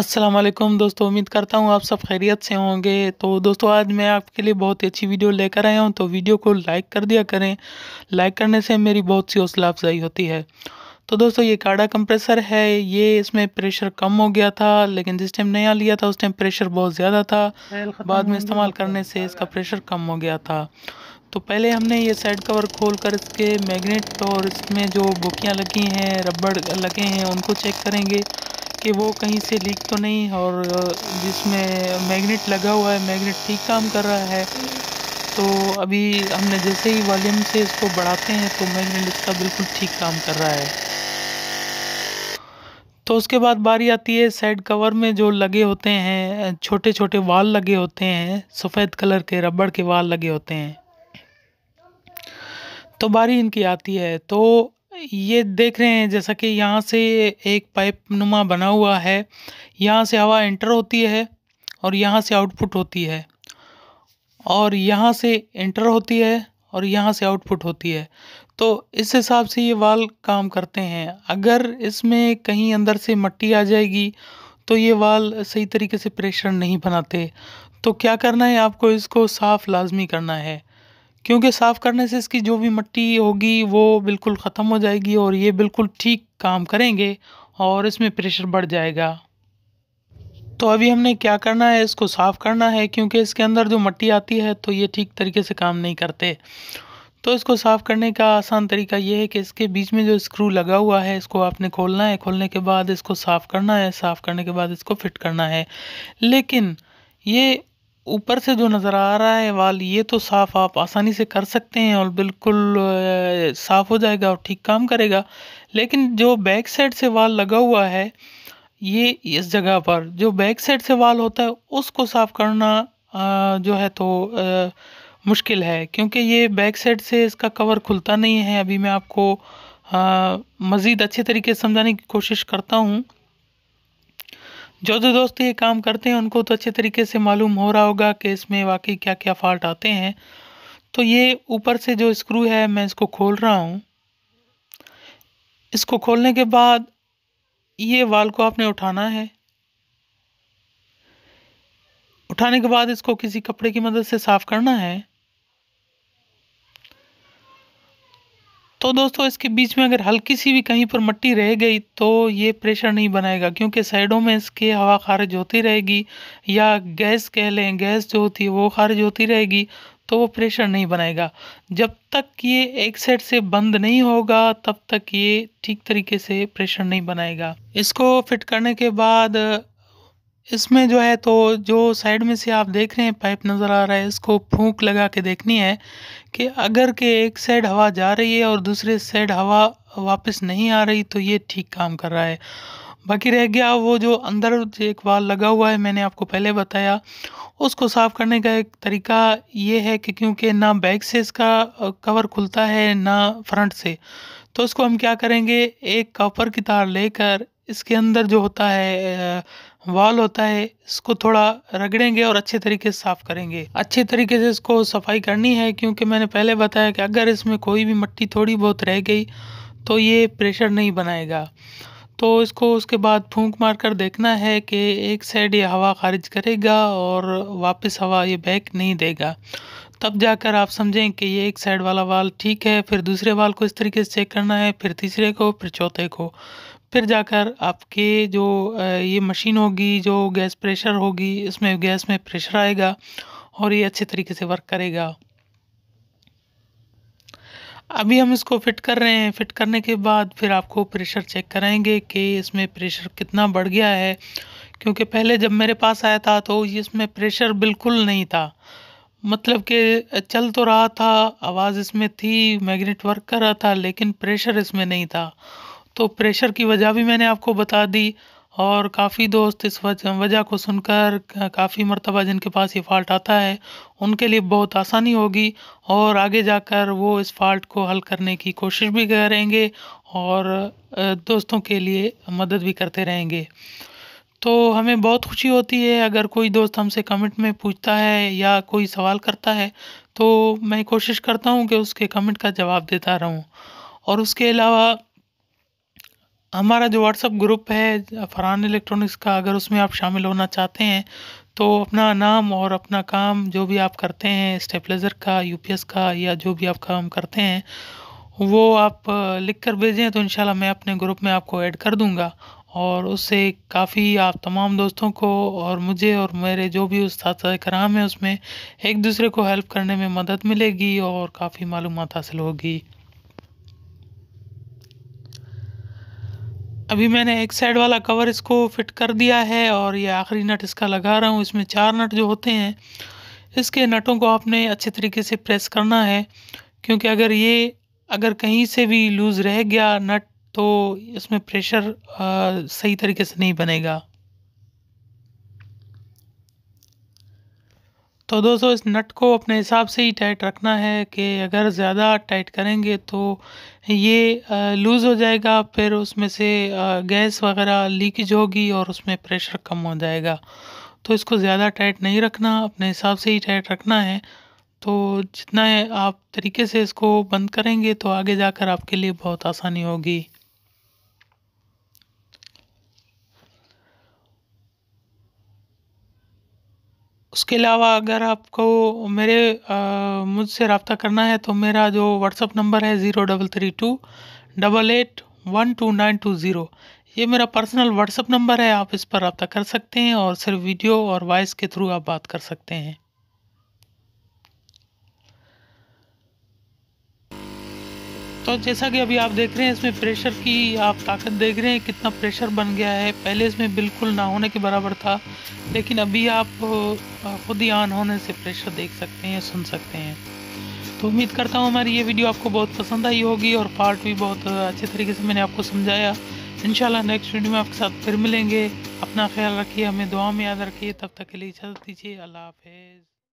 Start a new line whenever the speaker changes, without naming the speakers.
असलम दोस्तों उम्मीद करता हूँ आप सब खैरियत से होंगे तो दोस्तों आज मैं आपके लिए बहुत अच्छी वीडियो लेकर आया हूँ तो वीडियो को लाइक कर दिया करें लाइक करने से मेरी बहुत सी हौसला अफजाई होती है तो दोस्तों ये काड़ा कंप्रेसर है ये इसमें प्रेशर कम हो गया था लेकिन जिस टाइम नया लिया था उस टाइम प्रेशर बहुत ज़्यादा था बाद में इस्तेमाल करने से इसका प्रेशर कम हो गया था तो पहले हमने ये साइड कवर खोल कर इसके मैगनेट और इसमें जो बुकियाँ लगी हैं रबड़ लगे हैं उनको चेक करेंगे कि वो कहीं से लीक तो नहीं और जिसमें मैग्नेट लगा हुआ है मैग्नेट ठीक काम कर रहा है तो अभी हमने जैसे ही वॉल्यूम से इसको बढ़ाते हैं तो मैग्नेट इसका बिल्कुल ठीक काम कर रहा है तो उसके बाद बारी आती है साइड कवर में जो लगे होते हैं छोटे छोटे वाल लगे होते हैं सफ़ेद कलर के रबड़ के वाल लगे होते हैं तो बारी इनकी आती है तो ये देख रहे हैं जैसा कि यहाँ से एक पाइप नुमा बना हुआ है यहाँ से हवा एंटर होती है और यहाँ से आउटपुट होती है और यहाँ से इंटर होती है और यहाँ से आउटपुट होती है तो इस हिसाब से ये वाल काम करते हैं अगर इसमें कहीं अंदर से मट्टी आ जाएगी तो ये वाल सही तरीके से प्रेशर नहीं बनाते तो क्या करना है आपको इसको साफ़ लाजमी करना है क्योंकि साफ़ करने से इसकी जो भी मिट्टी होगी वो बिल्कुल ख़त्म हो जाएगी और ये बिल्कुल ठीक काम करेंगे और इसमें प्रेशर बढ़ जाएगा तो अभी हमने क्या करना है इसको साफ़ करना है क्योंकि इसके अंदर जो मिट्टी आती है तो ये ठीक तरीके से काम नहीं करते तो इसको साफ़ करने का आसान तरीका ये है कि इसके बीच में जो स्क्रू लगा हुआ है इसको आपने खोलना है खोलने के बाद इसको साफ़ करना है साफ़ करने के बाद इसको फिट करना है लेकिन ये ऊपर से जो नज़र आ रहा है वाल ये तो साफ़ आप आसानी से कर सकते हैं और बिल्कुल साफ़ हो जाएगा और ठीक काम करेगा लेकिन जो बैक साइड से वाल लगा हुआ है ये इस जगह पर जो बैक साइड से वाल होता है उसको साफ़ करना जो है तो मुश्किल है क्योंकि ये बैक साइड से इसका कवर खुलता नहीं है अभी मैं आपको मज़ीद अच्छे तरीके से समझाने की कोशिश करता हूँ जो जो दोस्त ये काम करते हैं उनको तो अच्छे तरीके से मालूम हो रहा होगा कि इसमें वाकई क्या क्या फॉल्ट आते हैं तो ये ऊपर से जो स्क्रू है मैं इसको खोल रहा हूँ इसको खोलने के बाद ये वाल को आपने उठाना है उठाने के बाद इसको किसी कपड़े की मदद से साफ़ करना है तो दोस्तों इसके बीच में अगर हल्की सी भी कहीं पर मट्टी रह गई तो ये प्रेशर नहीं बनाएगा क्योंकि साइडों में इसके हवा खारिज होती रहेगी या गैस कह लें गैस जो होती है वो खारिज होती रहेगी तो वो प्रेशर नहीं बनाएगा जब तक ये एक साइड से बंद नहीं होगा तब तक ये ठीक तरीके से प्रेशर नहीं बनाएगा इसको फिट करने के बाद इसमें जो है तो जो साइड में से आप देख रहे हैं पाइप नज़र आ रहा है इसको फूंक लगा के देखनी है कि अगर के एक साइड हवा जा रही है और दूसरे साइड हवा वापस नहीं आ रही तो ये ठीक काम कर रहा है बाकी रह गया वो जो अंदर एक वाल लगा हुआ है मैंने आपको पहले बताया उसको साफ़ करने का एक तरीका ये है कि क्योंकि ना बैक से इसका कवर खुलता है ना फ्रंट से तो उसको हम क्या करेंगे एक कॉपर की तार लेकर इसके अंदर जो होता है वाल होता है इसको थोड़ा रगड़ेंगे और अच्छे तरीके से साफ़ करेंगे अच्छे तरीके से इसको सफाई करनी है क्योंकि मैंने पहले बताया कि अगर इसमें कोई भी मट्टी थोड़ी बहुत रह गई तो ये प्रेशर नहीं बनाएगा तो इसको उसके बाद फूंक मार कर देखना है कि एक साइड ये हवा खारिज करेगा और वापस हवा ये बैक नहीं देगा तब जाकर आप समझें कि ये एक साइड वाला वाल ठीक है फिर दूसरे वाल को इस तरीके से चेक करना है फिर तीसरे को फिर चौथे को फिर जाकर आपके जो ये मशीन होगी जो गैस प्रेशर होगी इसमें गैस में प्रेशर आएगा और ये अच्छे तरीके से वर्क करेगा अभी हम इसको फिट कर रहे हैं फिट करने के बाद फिर आपको प्रेशर चेक कराएंगे कि इसमें प्रेशर कितना बढ़ गया है क्योंकि पहले जब मेरे पास आया था तो इसमें प्रेशर बिल्कुल नहीं था मतलब कि चल तो रहा था आवाज़ इसमें थी मैग्नेट वर्क कर रहा था लेकिन प्रेशर इसमें नहीं था तो प्रेशर की वजह भी मैंने आपको बता दी और काफ़ी दोस्त इस वजह को सुनकर काफ़ी मरतबा जिनके पास ये फॉल्ट आता है उनके लिए बहुत आसानी होगी और आगे जाकर वो इस फॉल्ट को हल करने की कोशिश भी करेंगे और दोस्तों के लिए मदद भी करते रहेंगे तो हमें बहुत खुशी होती है अगर कोई दोस्त हमसे कमेंट में पूछता है या कोई सवाल करता है तो मैं कोशिश करता हूँ कि उसके कमेंट का जवाब देता रहूँ और उसके अलावा हमारा जो व्हाट्सअप ग्रुप है फरहान इलेक्ट्रॉनिक्स का अगर उसमें आप शामिल होना चाहते हैं तो अपना नाम और अपना काम जो भी आप करते हैं स्टेपलाइजर का यूपीएस का या जो भी आप काम करते हैं वो आप लिख कर भेजें तो इन मैं अपने ग्रुप में आपको ऐड कर दूँगा और उससे काफ़ी आप तमाम दोस्तों को और मुझे और मेरे जो भी उस कराम है उसमें एक दूसरे को हेल्प करने में मदद मिलेगी और काफ़ी मालूम हासिल होगी अभी मैंने एक साइड वाला कवर इसको फिट कर दिया है और ये आखिरी नट इसका लगा रहा हूँ इसमें चार नट जो होते हैं इसके नटों को आपने अच्छे तरीके से प्रेस करना है क्योंकि अगर ये अगर कहीं से भी लूज़ रह गया नट तो इसमें प्रेशर आ, सही तरीके से नहीं बनेगा तो दोस्तों इस नट को अपने हिसाब से ही टाइट रखना है कि अगर ज़्यादा टाइट करेंगे तो ये लूज़ हो जाएगा फिर उसमें से गैस वगैरह लीकेज होगी और उसमें प्रेशर कम हो जाएगा तो इसको ज़्यादा टाइट नहीं रखना अपने हिसाब से ही टाइट रखना है तो जितना आप तरीके से इसको बंद करेंगे तो आगे जाकर आपके लिए बहुत आसानी होगी इसके अलावा अगर आपको मेरे मुझसे रबता करना है तो मेरा जो व्हाट्सअप नंबर है zero double three two double eight one two nine two zero ये मेरा पर्सनल व्हाट्सअप नंबर है आप इस पर रबता कर सकते हैं और सिर्फ वीडियो और वॉइस के थ्रू आप बात कर सकते हैं तो जैसा कि अभी आप देख रहे हैं इसमें प्रेशर की आप ताकत देख रहे हैं कितना प्रेशर बन गया है पहले इसमें बिल्कुल ना होने के बराबर था लेकिन अभी आप खुद ही ऑन होने से प्रेशर देख सकते हैं सुन सकते हैं तो उम्मीद करता हूँ हमारी ये वीडियो आपको बहुत पसंद आई होगी और पार्ट भी बहुत अच्छे तरीके से मैंने आपको समझाया इन नेक्स्ट वीडियो में आपके साथ फिर मिलेंगे अपना ख्याल रखिए हमें दुआ में याद रखिए तब तक के लिए इजाज़त दीजिए अल्लाह हाफिज़